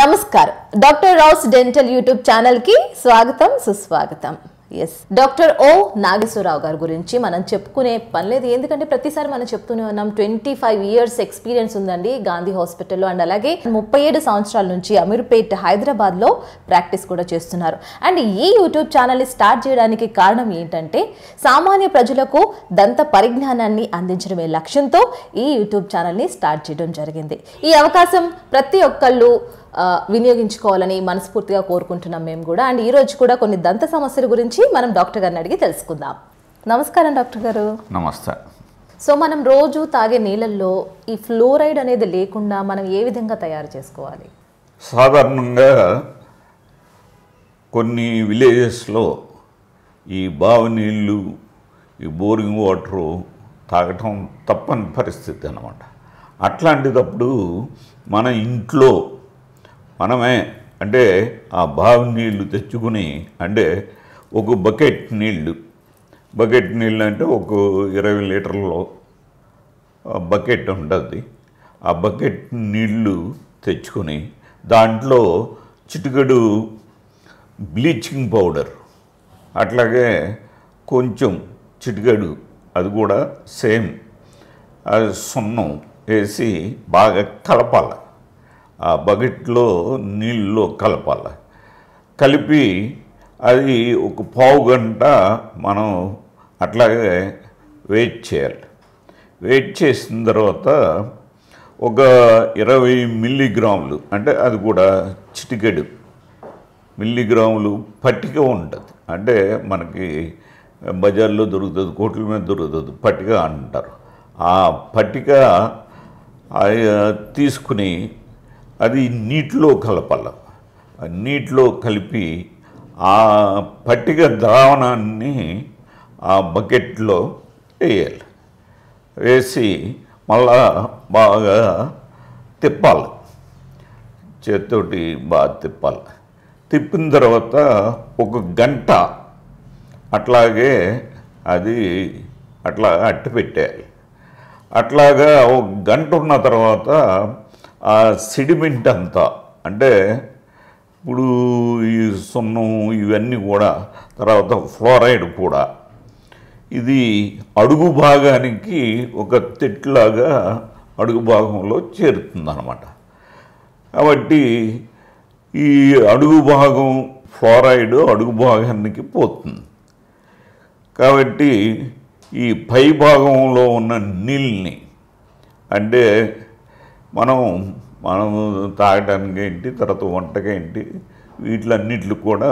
నమస్కారం doctor rows dental YouTube ఛానల్కి స్వాగతం సుస్వాగతం ఎస్ డాక్టర్ ఓ నాగేశ్వరరావు గారి గురించి మనం చెప్పుకునే పని లేదు ఎందుకంటే ప్రతిసారి మనం చెప్తూనే ఉన్నాం ట్వంటీ ఫైవ్ ఇయర్స్ ఎక్స్పీరియన్స్ ఉందండి గాంధీ హాస్పిటల్లో అండ్ అలాగే ముప్పై ఏడు సంవత్సరాల నుంచి అమీర్పేట్ హైదరాబాద్లో ప్రాక్టీస్ కూడా చేస్తున్నారు అండ్ ఈ యూట్యూబ్ ఛానల్ని స్టార్ట్ చేయడానికి కారణం ఏంటంటే సామాన్య ప్రజలకు దంత పరిజ్ఞానాన్ని అందించడమే లక్ష్యంతో ఈ యూట్యూబ్ ఛానల్ని స్టార్ట్ చేయడం జరిగింది ఈ అవకాశం ప్రతి ఒక్కళ్ళు వినియోగించుకోవాలని మనస్ఫూర్తిగా కోరుకుంటున్నాం మేము కూడా అండ్ ఈరోజు కూడా కొన్ని దంత సమస్యల గురించి మనం డాక్టర్ గారిని అడిగి తెలుసుకుందాం నమస్కారం డాక్టర్ గారు నమస్తే సో మనం రోజు తాగే నీళ్ళల్లో ఈ ఫ్లోరైడ్ అనేది లేకుండా మనం ఏ విధంగా తయారు చేసుకోవాలి సాధారణంగా కొన్ని విలేజెస్లో ఈ బావి నీళ్ళు ఈ బోరింగ్ వాటరు తాగటం తప్పని పరిస్థితి అనమాట అట్లాంటిదప్పుడు మన ఇంట్లో మనమే అంటే ఆ బావి నీళ్లు తెచ్చుకుని అంటే ఒక బకెట్ నీళ్లు బకెట్ నీళ్ళు అంటే ఒక ఇరవై లీటర్లో బకెట్ ఉంటుంది ఆ బకెట్ నీళ్లు తెచ్చుకొని దాంట్లో చిటికడు బ్లీచింగ్ పౌడర్ అట్లాగే కొంచెం చిటికడు అది కూడా సేమ్ సున్నం వేసి బాగా కలపాలి ఆ బకెట్లో నీళ్ళలో కలపాలి కలిపి అది ఒక పావు గంట మనం అట్లాగే వెయిట్ చేయాలి వెయిట్ చేసిన తర్వాత ఒక ఇరవై మిల్లీగ్రాములు అంటే అది కూడా చిటికెడు మిల్లీగ్రాములు పట్టిక ఉంటుంది అంటే మనకి బజార్లో దొరుకుతుంది కోట్ల మీద దొరుకుతుంది పట్టిక అంటారు ఆ పట్టిక తీసుకుని అది నీటిలో కలపాల నీటిలో కలిపి ఆ పట్టిక ద్రావణాన్ని ఆ బకెట్లో వేయాలి వేసి మళ్ళా బాగా తిప్పాలి చేత్తోటి బాగా తిప్పాలి తిప్పిన తర్వాత ఒక గంట అట్లాగే అది అట్లా అట్టు పెట్టేయాలి అట్లాగా ఒక గంట ఉన్న తర్వాత ఆ సిడిమెంట్ అంతా అంటే ఇప్పుడు ఈ సున్నం ఇవన్నీ కూడా తర్వాత ఫ్లోరైడ్ కూడా ఇది అడుగు భాగానికి ఒక తెట్లాగా అడుగు భాగంలో చేరుతుంది అనమాట కాబట్టి ఈ అడుగు భాగం ఫ్లోరైడ్ అడుగు భాగానికి పోతుంది కాబట్టి ఈ పై భాగంలో ఉన్న నీళ్ళని అంటే మనం మనం తాగటానికి ఏంటి తర్వాత వంటకేంటి వీటిలన్నిటికి కూడా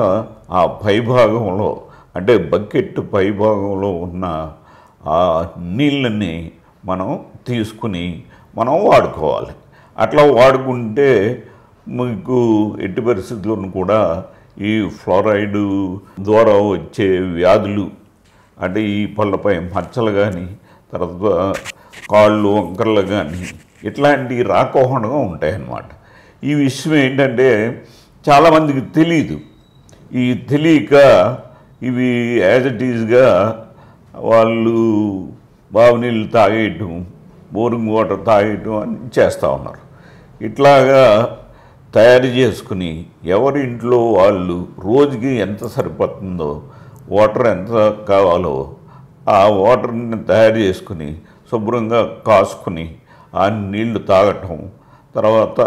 ఆ పైభాగంలో అంటే బకెట్ పైభాగంలో ఉన్న ఆ నీళ్ళని మనం తీసుకుని మనం వాడుకోవాలి అట్లా వాడుకుంటే మీకు ఎట్టి పరిస్థితులను కూడా ఈ ఫ్లోరైడ్ ద్వారా వచ్చే వ్యాధులు అంటే ఈ పళ్ళపై మచ్చలు కానీ తర్వాత కాళ్ళు వంకర్లు కానీ ఇట్లాంటి రాకోహండగా ఉంటాయన్నమాట ఈ విషయం ఏంటంటే చాలామందికి తెలియదు ఈ తెలియక ఇవి యాజ్ ఇట్ ఈజ్గా వాళ్ళు నీళ్ళు తాగేయటం బోరింగ్ వాటర్ తాగేయటం అని చేస్తూ ఉన్నారు ఇట్లాగా తయారు చేసుకుని ఎవరి ఇంట్లో వాళ్ళు రోజుకి ఎంత సరిపోతుందో వాటర్ ఎంత కావాలో ఆ వాటర్ని తయారు చేసుకుని శుభ్రంగా కాసుకుని ఆ నీళ్లు తాగటం తర్వాత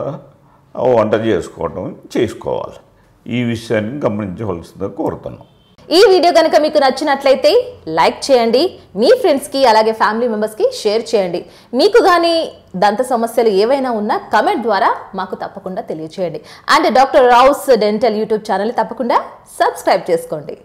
వంట చేసుకోవటం చేసుకోవాలి ఈ విషయాన్ని గమనించవలసిందిగా కోరుతున్నాం ఈ వీడియో కనుక మీకు నచ్చినట్లయితే లైక్ చేయండి మీ ఫ్రెండ్స్కి అలాగే ఫ్యామిలీ మెంబర్స్కి షేర్ చేయండి మీకు కానీ దంత సమస్యలు ఏవైనా ఉన్నా కమెంట్ ద్వారా మాకు తప్పకుండా తెలియచేయండి and doctor Rao's dental YouTube channel తప్పకుండా సబ్స్క్రైబ్ చేసుకోండి